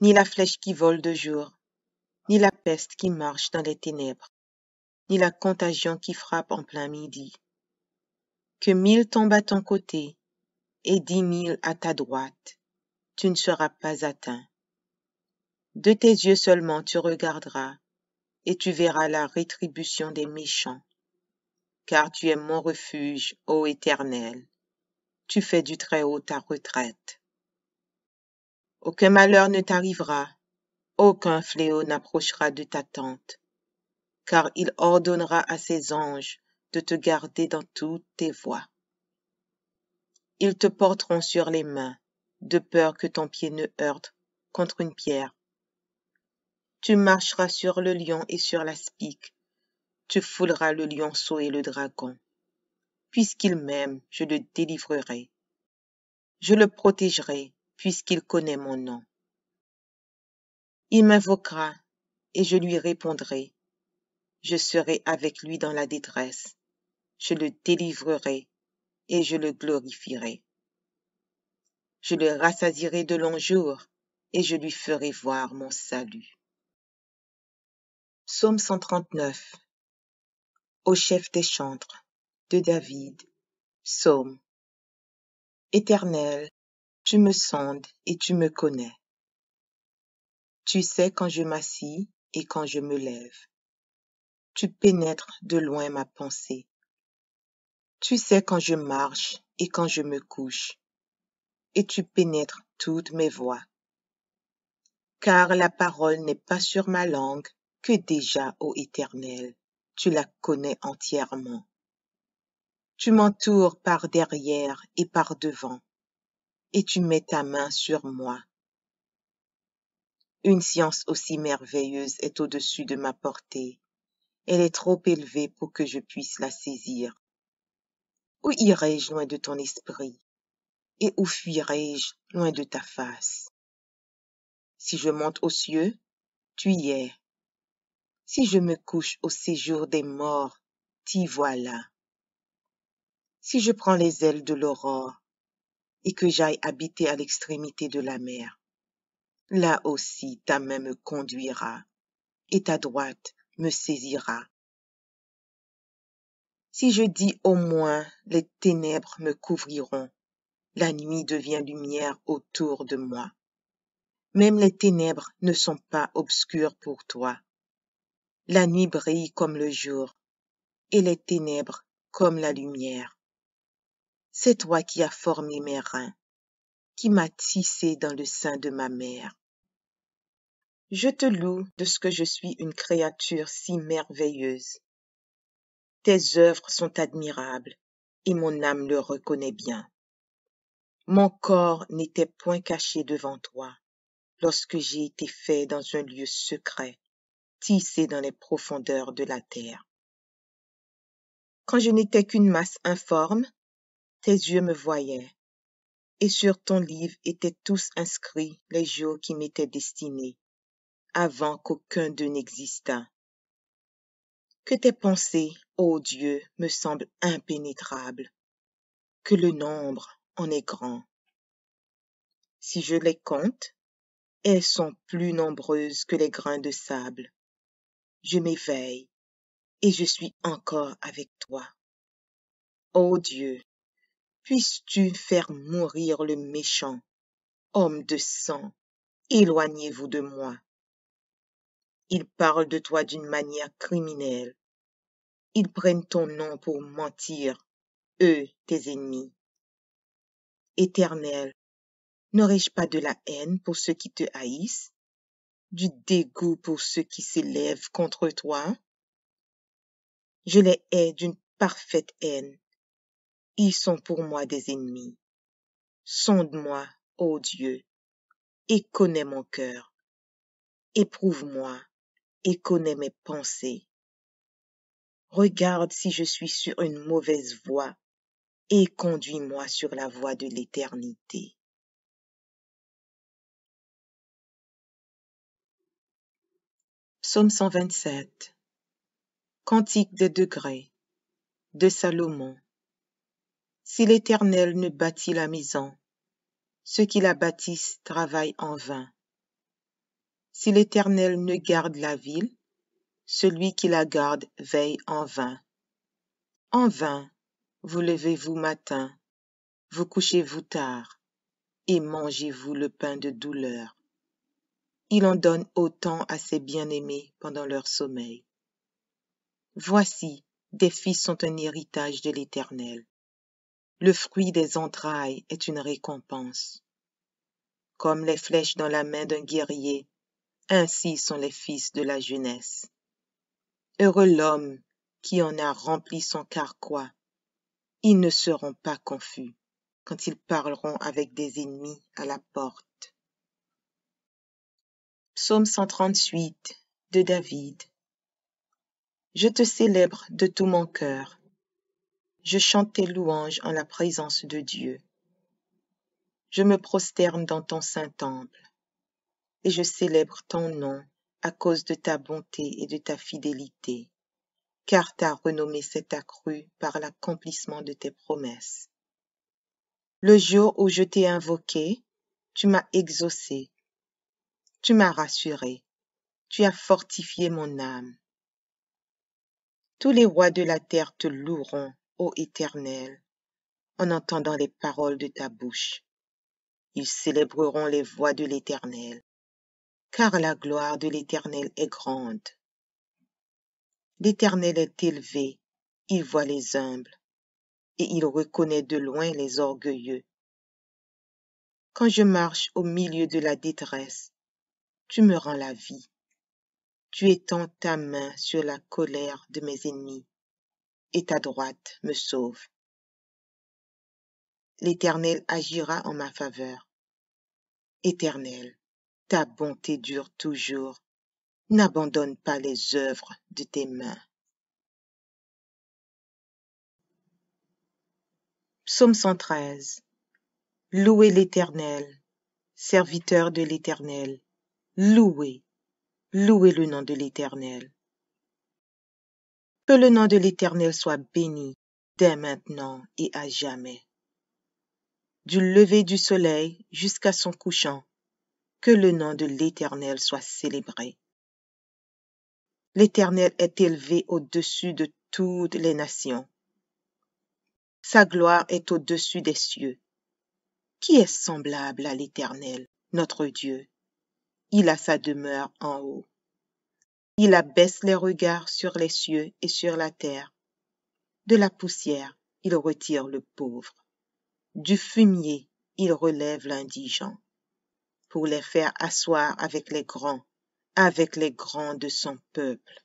S2: ni la flèche qui vole de jour, ni la peste qui marche dans les ténèbres, ni la contagion qui frappe en plein midi. Que mille tombent à ton côté et dix mille à ta droite, tu ne seras pas atteint. De tes yeux seulement tu regarderas, et tu verras la rétribution des méchants. Car tu es mon refuge, ô Éternel, tu fais du Très-Haut ta retraite. Aucun malheur ne t'arrivera, aucun fléau n'approchera de ta tente, car il ordonnera à ses anges de te garder dans toutes tes voies. Ils te porteront sur les mains, de peur que ton pied ne heurte contre une pierre. Tu marcheras sur le lion et sur la spique. Tu fouleras le lionceau et le dragon. Puisqu'il m'aime, je le délivrerai. Je le protégerai, puisqu'il connaît mon nom. Il m'invoquera, et je lui répondrai. Je serai avec lui dans la détresse. Je le délivrerai et je le glorifierai. Je le rassasirai de longs jours et je lui ferai voir mon salut.
S1: Psaume 139 Au chef des chantres de David Psaume
S2: Éternel, tu me sondes et tu me connais. Tu sais quand je m'assis et quand je me lève. Tu pénètres de loin ma pensée. Tu sais quand je marche et quand je me couche, et tu pénètres toutes mes voies. Car la parole n'est pas sur ma langue, que déjà, ô Éternel, tu la connais entièrement. Tu m'entoures par derrière et par devant, et tu mets ta main sur moi. Une science aussi merveilleuse est au-dessus de ma portée. Elle est trop élevée pour que je puisse la saisir où irai-je loin de ton esprit et où fuirai-je loin de ta face Si je monte aux cieux, tu y es. Si je me couche au séjour des morts, t'y voilà. Si je prends les ailes de l'aurore et que j'aille habiter à l'extrémité de la mer, là aussi ta main me conduira et ta droite me saisira si je dis au moins les ténèbres me couvriront la nuit devient lumière autour de moi même les ténèbres ne sont pas obscures pour toi la nuit brille comme le jour et les ténèbres comme la lumière c'est toi qui as formé mes reins qui m'as tissé dans le sein de ma mère je te loue de ce que je suis une créature si merveilleuse tes œuvres sont admirables, et mon âme le reconnaît bien. Mon corps n'était point caché devant toi, lorsque j'ai été fait dans un lieu secret, tissé dans les profondeurs de la terre. Quand je n'étais qu'une masse informe, tes yeux me voyaient, et sur ton livre étaient tous inscrits les jours qui m'étaient destinés, avant qu'aucun d'eux n'existât que tes pensées ô dieu me semblent impénétrables que le nombre en est grand si je les compte elles sont plus nombreuses que les grains de sable je m'éveille et je suis encore avec toi ô dieu puisses-tu faire mourir le méchant homme de sang éloignez-vous de moi ils parlent de toi d'une manière criminelle. Ils prennent ton nom pour mentir, eux, tes ennemis. Éternel, n'aurais-je pas de la haine pour ceux qui te haïssent, du dégoût pour ceux qui s'élèvent contre toi? Je les hais d'une parfaite haine. Ils sont pour moi des ennemis. Sonde-moi, ô Dieu, et connais mon cœur. Éprouve-moi et connais mes pensées. Regarde si
S1: je suis sur une mauvaise voie et conduis-moi sur la voie de l'éternité. Psaume 127 Cantique des degrés
S2: de Salomon Si l'Éternel ne bâtit la maison, ceux qui la bâtissent travaillent en vain. Si l'Éternel ne garde la ville, celui qui la garde veille en vain. En vain, vous levez-vous matin, vous couchez-vous tard, et mangez-vous le pain de douleur. Il en donne autant à ses bien-aimés pendant leur sommeil. Voici, des fils sont un héritage de l'Éternel. Le fruit des entrailles est une récompense. Comme les flèches dans la main d'un guerrier, ainsi sont les fils de la jeunesse. Heureux l'homme qui en a rempli son carquois. Ils ne seront pas confus quand ils parleront avec des ennemis à la porte. Psaume 138 de David. Je te célèbre de tout mon cœur. Je chante tes louanges en la présence de Dieu. Je me prosterne dans ton saint temple et je célèbre ton nom à cause de ta bonté et de ta fidélité, car ta renommée s'est accrue par l'accomplissement de tes promesses. Le jour où je t'ai invoqué, tu m'as exaucé, tu m'as rassuré, tu as fortifié mon âme. Tous les rois de la terre te loueront, ô Éternel, en entendant les paroles de ta bouche. Ils célébreront les voix de l'Éternel car la gloire de l'Éternel est grande. L'Éternel est élevé, il voit les humbles, et il reconnaît de loin les orgueilleux. Quand je marche au milieu de la détresse, tu me rends la vie. Tu étends ta main sur la colère de mes ennemis, et ta droite me sauve. L'Éternel agira en ma faveur. Éternel, ta bonté dure toujours. N'abandonne pas les œuvres de tes mains. Psaume 113 Louez l'Éternel, serviteur de l'Éternel, louez, louez le nom de l'Éternel. Que le nom de l'Éternel soit béni dès maintenant et à jamais. Du lever du soleil jusqu'à son couchant, que le nom de l'Éternel soit célébré. L'Éternel est élevé au-dessus de toutes les nations. Sa gloire est au-dessus des cieux. Qui est semblable à l'Éternel, notre Dieu Il a sa demeure en haut. Il abaisse les regards sur les cieux et sur la terre. De la poussière, il retire le pauvre. Du fumier, il relève l'indigent pour les faire asseoir avec les grands, avec les grands de son peuple.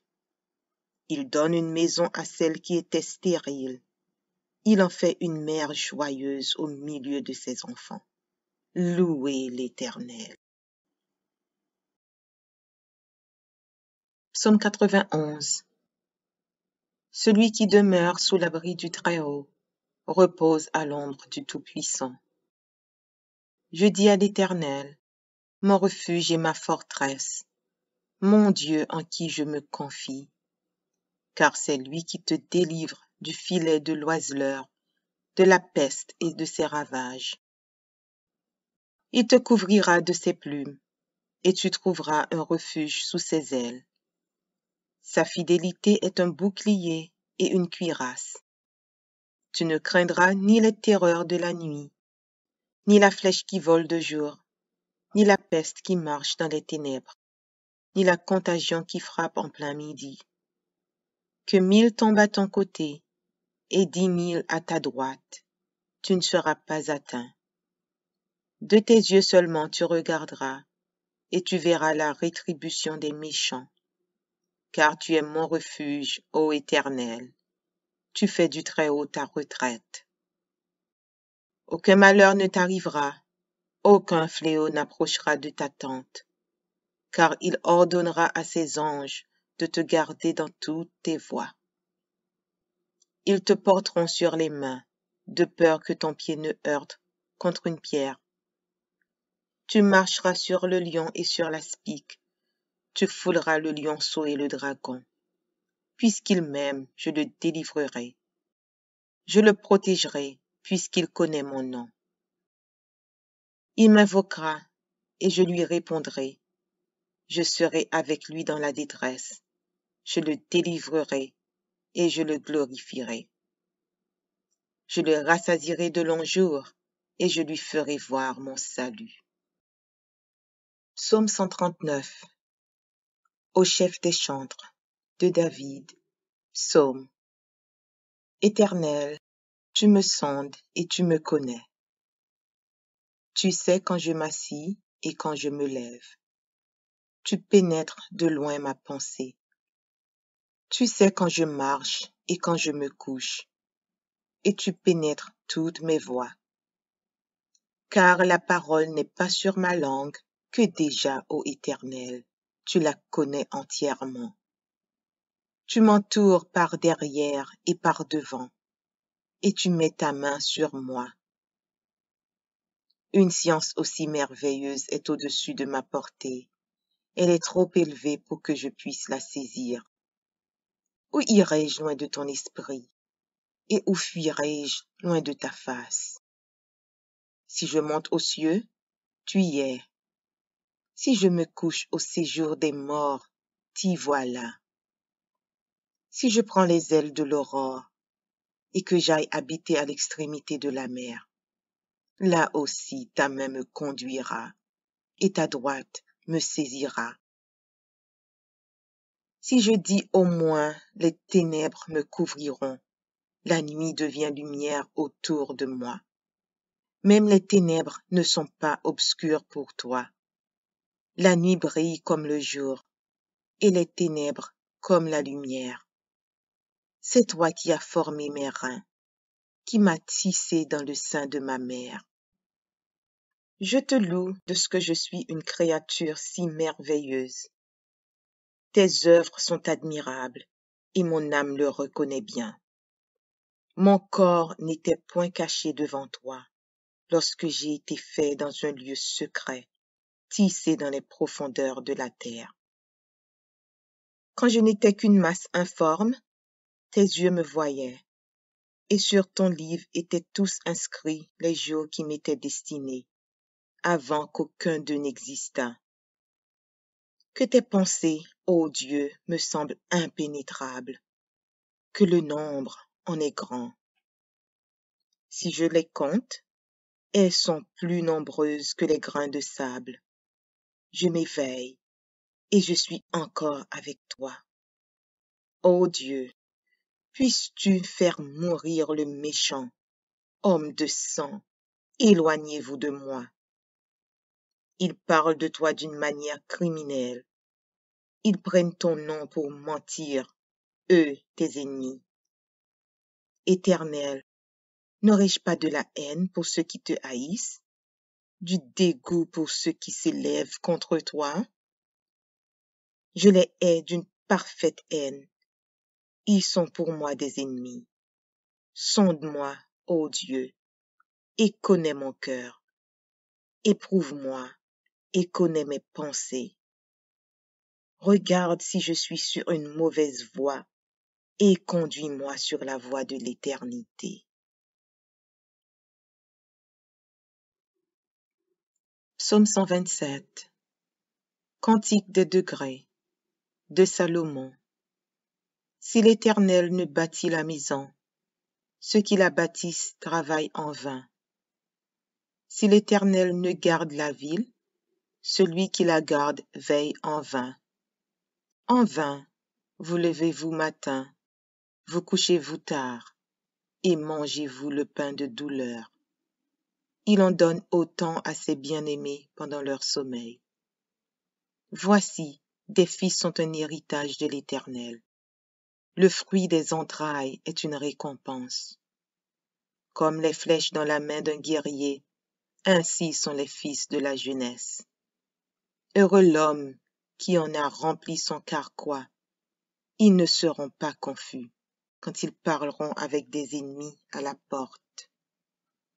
S2: Il donne une maison à celle qui était stérile. Il en fait une mère joyeuse au milieu de ses enfants.
S1: Louez l'Éternel. Somme 91 Celui qui demeure
S2: sous l'abri du Très-Haut repose à l'ombre du Tout-Puissant. Je dis à l'Éternel, mon refuge et ma forteresse, mon Dieu en qui je me confie, car c'est lui qui te délivre du filet de l'oiseleur, de la peste et de ses ravages. Il te couvrira de ses plumes, et tu trouveras un refuge sous ses ailes. Sa fidélité est un bouclier et une cuirasse. Tu ne craindras ni les terreurs de la nuit, ni la flèche qui vole de jour, ni la peste qui marche dans les ténèbres, ni la contagion qui frappe en plein midi. Que mille tombent à ton côté et dix mille à ta droite, tu ne seras pas atteint. De tes yeux seulement tu regarderas, et tu verras la rétribution des méchants. Car tu es mon refuge, ô Éternel, tu fais du Très-Haut ta retraite. Aucun malheur ne t'arrivera, aucun fléau n'approchera de ta tente, car il ordonnera à ses anges de te garder dans toutes tes voies. Ils te porteront sur les mains, de peur que ton pied ne heurte contre une pierre. Tu marcheras sur le lion et sur la spique. Tu fouleras le lionceau et le dragon. Puisqu'il m'aime, je le délivrerai. Je le protégerai, puisqu'il connaît mon nom. Il m'invoquera et je lui répondrai. Je serai avec lui dans la détresse. Je le délivrerai et je le glorifierai. Je le rassasirai de longs jours et je lui ferai
S1: voir mon salut. Psaume 139 Au chef des chantres de David Psaume Éternel, tu me sondes et tu me connais.
S2: Tu sais quand je m'assis et quand je me lève. Tu pénètres de loin ma pensée. Tu sais quand je marche et quand je me couche. Et tu pénètres toutes mes voix. Car la parole n'est pas sur ma langue que déjà, ô Éternel, tu la connais entièrement. Tu m'entoures par derrière et par devant, et tu mets ta main sur moi. Une science aussi merveilleuse est au-dessus de ma portée. Elle est trop élevée pour que je puisse la saisir. Où irai-je loin de ton esprit et où fuirai-je loin de ta face Si je monte aux cieux, tu y es. Si je me couche au séjour des morts, t'y voilà. Si je prends les ailes de l'aurore et que j'aille habiter à l'extrémité de la mer, Là aussi ta main me conduira, et ta droite me saisira. Si je dis au moins, les ténèbres me couvriront, la nuit devient lumière autour de moi. Même les ténèbres ne sont pas obscures pour toi. La nuit brille comme le jour, et les ténèbres comme la lumière. C'est toi qui as formé mes reins, qui m'a tissé dans le sein de ma mère. Je te loue de ce que je suis une créature si merveilleuse. Tes œuvres sont admirables et mon âme le reconnaît bien. Mon corps n'était point caché devant toi lorsque j'ai été fait dans un lieu secret, tissé dans les profondeurs de la terre. Quand je n'étais qu'une masse informe, tes yeux me voyaient et sur ton livre étaient tous inscrits les jours qui m'étaient destinés, avant qu'aucun d'eux n'existât. Que tes pensées, ô Dieu, me semblent impénétrables, que le nombre en est grand. Si je les compte, elles sont plus nombreuses que les grains de sable. Je m'éveille et je suis encore avec toi. Ô Dieu, puisses-tu faire mourir le méchant Homme de sang, éloignez-vous de moi. Ils parlent de toi d'une manière criminelle. Ils prennent ton nom pour mentir, eux, tes ennemis. Éternel, n'aurais-je pas de la haine pour ceux qui te haïssent, du dégoût pour ceux qui s'élèvent contre toi Je les hais d'une parfaite haine ils sont pour moi des ennemis.
S1: Sonde-moi, ô Dieu, et connais mon cœur. Éprouve-moi et connais mes pensées. Regarde si je suis sur une
S2: mauvaise voie et conduis-moi sur la voie
S1: de l'éternité. Psaume 127 Cantique des degrés
S2: de Salomon si l'Éternel ne bâtit la maison, ceux qui la bâtissent travaillent en vain. Si l'Éternel ne garde la ville, celui qui la garde veille en vain. En vain, vous levez-vous matin, vous couchez-vous tard, et mangez-vous le pain de douleur. Il en donne autant à ses bien-aimés pendant leur sommeil. Voici, des fils sont un héritage de l'Éternel, le fruit des entrailles est une récompense. Comme les flèches dans la main d'un guerrier, ainsi sont les fils de la jeunesse. Heureux l'homme qui en a rempli son carquois. Ils ne seront pas confus quand ils parleront avec des ennemis à la porte.